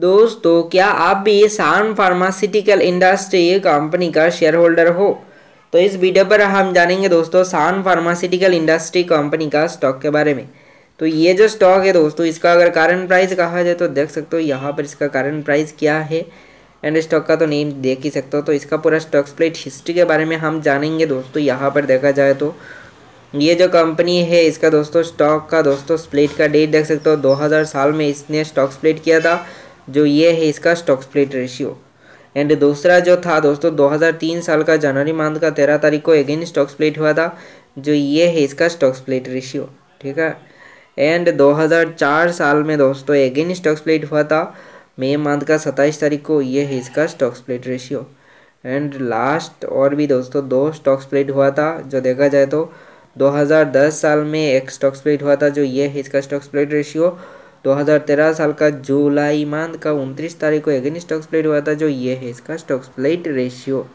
दोस्तों क्या आप भी सान फार्मास्यूटिकल इंडस्ट्री कंपनी का शेयर होल्डर हो तो इस वीडियो पर हम जानेंगे दोस्तों सान फार्मास्यूटिकल इंडस्ट्री कंपनी का स्टॉक के बारे में तो ये जो स्टॉक है दोस्तों इसका अगर करंट प्राइस कहा जाए तो देख सकते हो यहाँ पर इसका करंट प्राइस क्या है एंड स्टॉक का तो नेम देख ही सकते हो तो इसका पूरा स्टॉक स्प्लिट हिस्ट्री के बारे में हम जानेंगे दोस्तों यहाँ पर देखा जाए तो ये जो कंपनी है इसका दोस्तों स्टॉक का दोस्तों स्प्लिट का डेट देख सकते हो 2000 साल में इसने स्टॉक स्प्लिट किया था जो ये है इसका स्टॉक स्प्लिट रेशियो एंड दूसरा जो था दोस्तों 2003 साल का जनवरी मंथ का तेरह तारीख को अगेन स्टॉक स्प्लिट हुआ था जो ये है इसका स्टॉक स्प्लिट रेशियो ठीक है एंड 2004 साल में दोस्तों अगेन स्टॉक स्प्लिट हुआ था मई मंथ का सत्ताईस तारीख को ये है इसका stock split ratio and last और भी दोस्तों दो स्टॉक स्प्लिट हुआ था जो देखा जाए तो 2010 साल में एक स्टॉक स्प्लिट हुआ था जो ये है इसका स्टॉक स्प्लिट रेशियो 2013 साल का जुलाई मंथ का उनतीस तारीख को एगेन स्टॉक्स प्लेट हुआ था जो ये है इसका स्टॉक्स प्लेट रेशियो